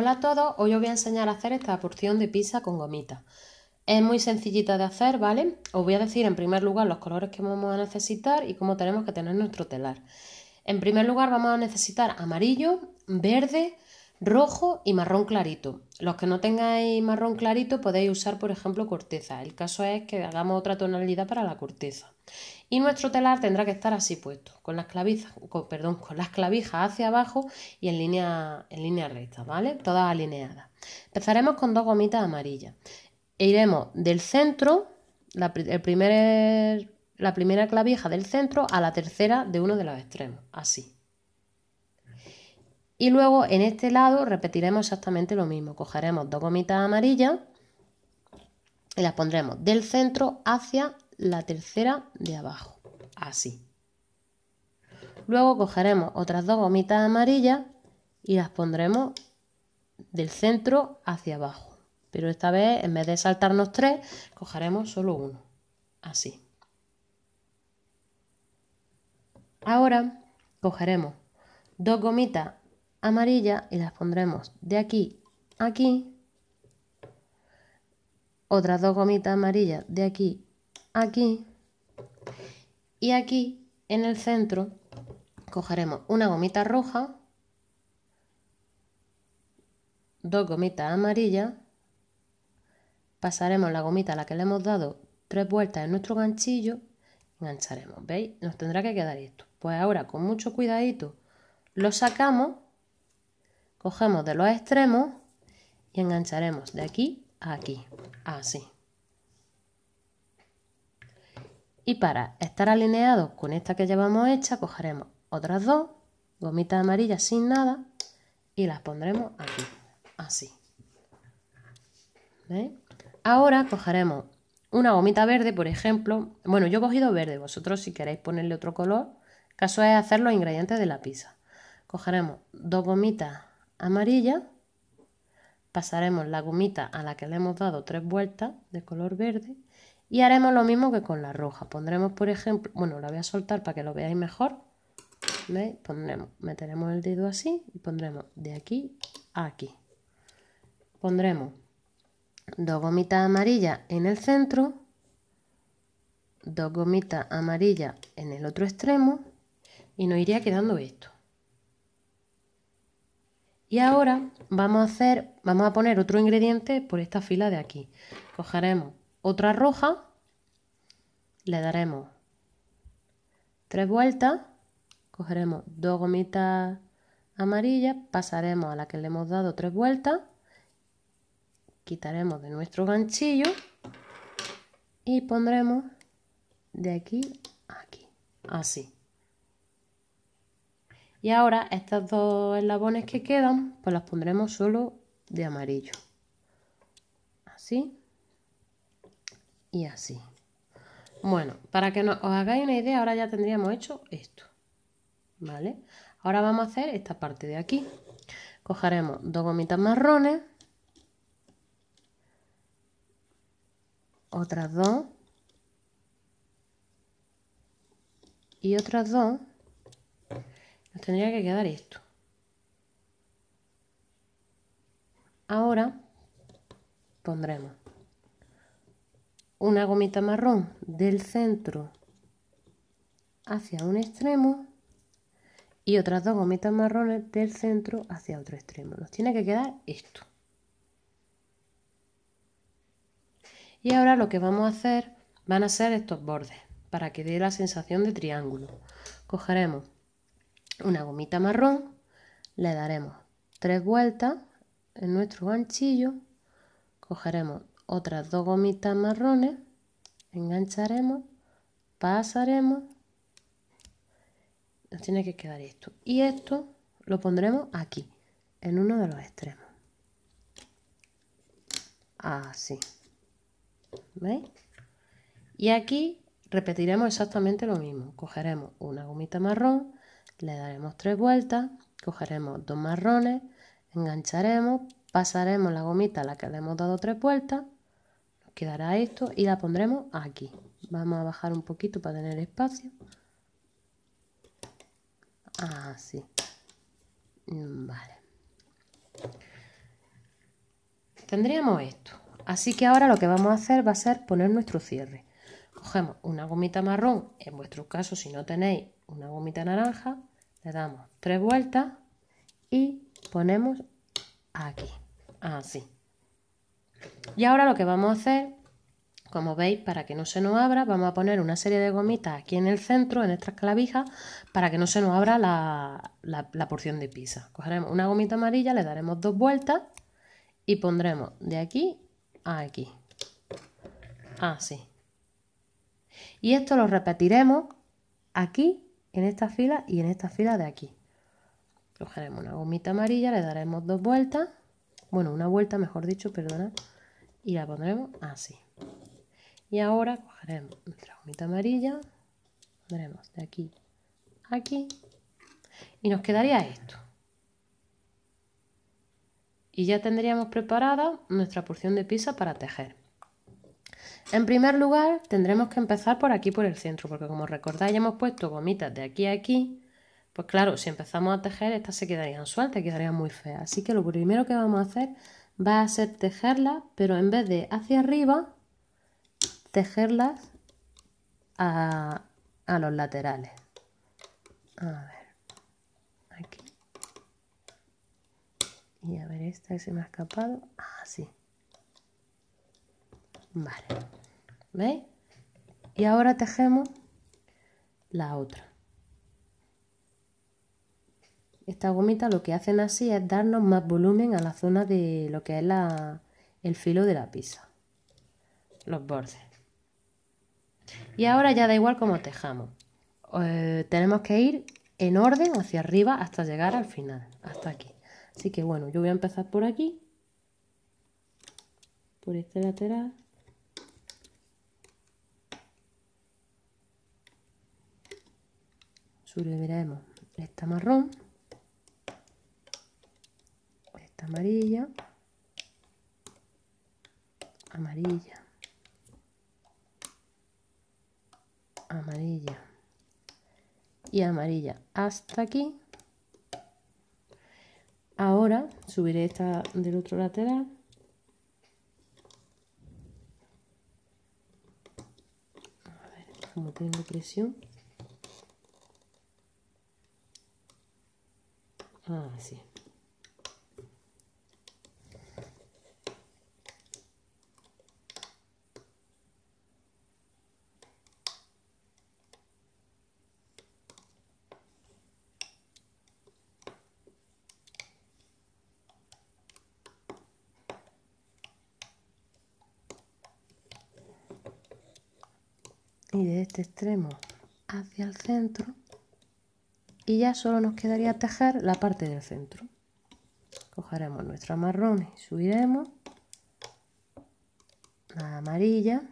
Hola a todos, hoy os voy a enseñar a hacer esta porción de pizza con gomita. Es muy sencillita de hacer, ¿vale? Os voy a decir en primer lugar los colores que vamos a necesitar y cómo tenemos que tener nuestro telar. En primer lugar vamos a necesitar amarillo, verde, rojo y marrón clarito. Los que no tengáis marrón clarito podéis usar, por ejemplo, corteza. El caso es que hagamos otra tonalidad para la corteza. Y nuestro telar tendrá que estar así puesto, con las clavijas, perdón, con las clavijas hacia abajo y en línea, en línea recta, ¿vale? Todas alineadas. Empezaremos con dos gomitas amarillas. E iremos del centro, la, el primer, la primera clavija del centro a la tercera de uno de los extremos, así. Y luego en este lado repetiremos exactamente lo mismo. Cogeremos dos gomitas amarillas y las pondremos del centro hacia la tercera de abajo. Así. Luego cogeremos otras dos gomitas amarillas y las pondremos del centro hacia abajo. Pero esta vez, en vez de saltarnos tres, cogeremos solo uno. Así. Ahora cogeremos dos gomitas amarilla y las pondremos de aquí a aquí. Otras dos gomitas amarillas de aquí a aquí. Y aquí en el centro cogeremos una gomita roja, dos gomitas amarillas, pasaremos la gomita a la que le hemos dado tres vueltas en nuestro ganchillo, engancharemos, ¿veis? Nos tendrá que quedar esto. Pues ahora con mucho cuidadito lo sacamos Cogemos de los extremos y engancharemos de aquí a aquí, así. Y para estar alineados con esta que llevamos hecha, cogeremos otras dos gomitas amarillas sin nada y las pondremos aquí, así. Ahora cogeremos una gomita verde, por ejemplo. Bueno, yo he cogido verde, vosotros si queréis ponerle otro color, caso es hacer los ingredientes de la pizza. Cogeremos dos gomitas amarilla, pasaremos la gomita a la que le hemos dado tres vueltas de color verde y haremos lo mismo que con la roja. Pondremos, por ejemplo, bueno, la voy a soltar para que lo veáis mejor. Pondremos, meteremos el dedo así y pondremos de aquí a aquí. Pondremos dos gomitas amarillas en el centro, dos gomitas amarillas en el otro extremo y nos iría quedando esto. Y ahora vamos a hacer, vamos a poner otro ingrediente por esta fila de aquí. Cogeremos otra roja, le daremos tres vueltas, cogeremos dos gomitas amarillas, pasaremos a la que le hemos dado tres vueltas, quitaremos de nuestro ganchillo y pondremos de aquí a aquí, así. Y ahora estos dos eslabones que quedan, pues los pondremos solo de amarillo. Así y así. Bueno, para que no, os hagáis una idea, ahora ya tendríamos hecho esto. ¿Vale? Ahora vamos a hacer esta parte de aquí. Cogeremos dos gomitas marrones. Otras dos. Y otras dos. Nos tendría que quedar esto. Ahora pondremos una gomita marrón del centro hacia un extremo y otras dos gomitas marrones del centro hacia otro extremo. Nos tiene que quedar esto. Y ahora lo que vamos a hacer van a ser estos bordes para que dé la sensación de triángulo. Cogeremos una gomita marrón, le daremos tres vueltas en nuestro ganchillo, cogeremos otras dos gomitas marrones, engancharemos, pasaremos, nos tiene que quedar esto. Y esto lo pondremos aquí, en uno de los extremos. Así. ¿Veis? Y aquí repetiremos exactamente lo mismo. Cogeremos una gomita marrón, le daremos tres vueltas, cogeremos dos marrones, engancharemos, pasaremos la gomita a la que le hemos dado tres vueltas, nos quedará esto y la pondremos aquí. Vamos a bajar un poquito para tener espacio. Así. Ah, mm, vale. Tendríamos esto. Así que ahora lo que vamos a hacer va a ser poner nuestro cierre. Cogemos una gomita marrón, en vuestro caso si no tenéis una gomita naranja, le damos tres vueltas y ponemos aquí, así. Y ahora lo que vamos a hacer, como veis, para que no se nos abra, vamos a poner una serie de gomitas aquí en el centro, en estas clavijas, para que no se nos abra la, porción de pizza. Cogeremos una gomita amarilla, le daremos dos vueltas y pondremos de aquí a aquí, así. Y esto lo repetiremos aquí en esta fila y en esta fila de aquí. Cogeremos una gomita amarilla, le daremos dos vueltas, bueno, una vuelta mejor dicho, perdona, y la pondremos así. Y ahora cogeremos nuestra gomita amarilla, pondremos de aquí a aquí y nos quedaría esto. Y ya tendríamos preparada nuestra porción de pizza para tejer. En primer lugar, tendremos que empezar por aquí, por el centro, porque como recordáis, ya hemos puesto gomitas de aquí a aquí. Pues claro, si empezamos a tejer, estas se quedarían sueltas, quedarían muy feas. Así que lo primero que vamos a hacer va a ser tejerlas, pero en vez de hacia arriba, tejerlas a, a los laterales. A ver, aquí. Y a ver, esta que se me ha escapado. Ah, Vale. ¿Veis? Y ahora tejemos la otra. Esta gomita lo que hacen así es darnos más volumen a la zona de lo que es el filo de la pisa Los bordes. Y ahora ya da igual cómo tejamos. Eh, tenemos que ir en orden hacia arriba hasta llegar al final, hasta aquí. Así que bueno, yo voy a empezar por aquí, por este lateral. Subiremos esta marrón, esta amarilla, amarilla, amarilla y amarilla hasta aquí. Ahora subiré esta del otro lateral. A ver, como tengo presión. Así. Ah, y de este extremo hacia el centro y ya solo nos quedaría tejer la parte del centro. Cogeremos nuestro marrón y subiremos la amarilla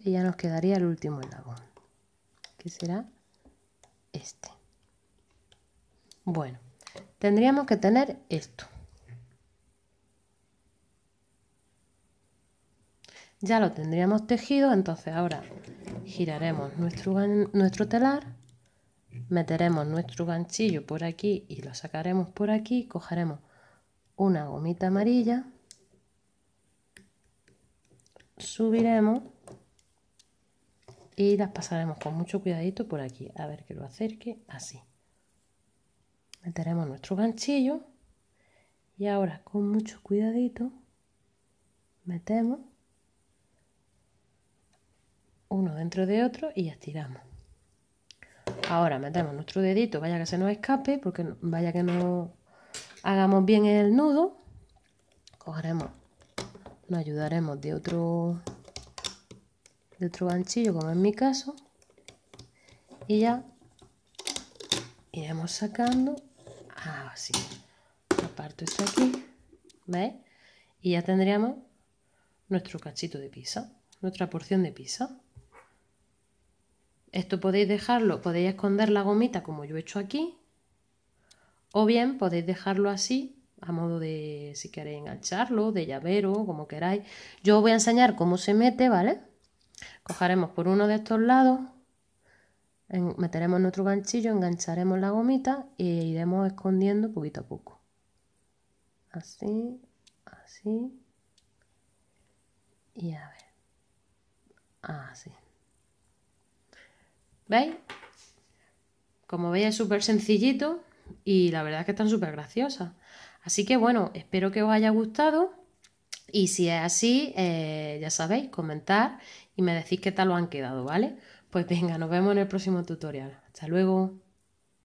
y ya nos quedaría el último eslabón que será bueno, tendríamos que tener esto. Ya lo tendríamos tejido, entonces ahora giraremos nuestro, nuestro telar, meteremos nuestro ganchillo por aquí y lo sacaremos por aquí, cogeremos una gomita amarilla, subiremos y las pasaremos con mucho cuidadito por aquí. A ver que lo acerque así meteremos nuestro ganchillo y ahora con mucho cuidadito metemos uno dentro de otro y estiramos. Ahora metemos nuestro dedito, vaya que se nos escape, porque vaya que no hagamos bien el nudo. Cogeremos, nos ayudaremos de otro, de otro ganchillo, como en mi caso, y ya iremos sacando Ah, sí. Aparto esto aquí. ¿Veis? Y ya tendríamos nuestro cachito de pizza, nuestra porción de pizza. Esto podéis dejarlo, podéis esconder la gomita como yo he hecho aquí. O bien podéis dejarlo así, a modo de, si queréis engancharlo, de llavero, como queráis. Yo os voy a enseñar cómo se mete, ¿vale? Cojaremos por uno de estos lados meteremos nuestro ganchillo, engancharemos la gomita e iremos escondiendo poquito a poco. Así, así. Y a ver. Así. ¿Veis? Como veis es súper sencillito y la verdad es que están súper graciosas. Así que bueno, espero que os haya gustado. Y si es así, eh, ya sabéis, comentar y me decís qué tal lo han quedado, ¿vale? Pues venga, nos vemos en el próximo tutorial. Hasta luego.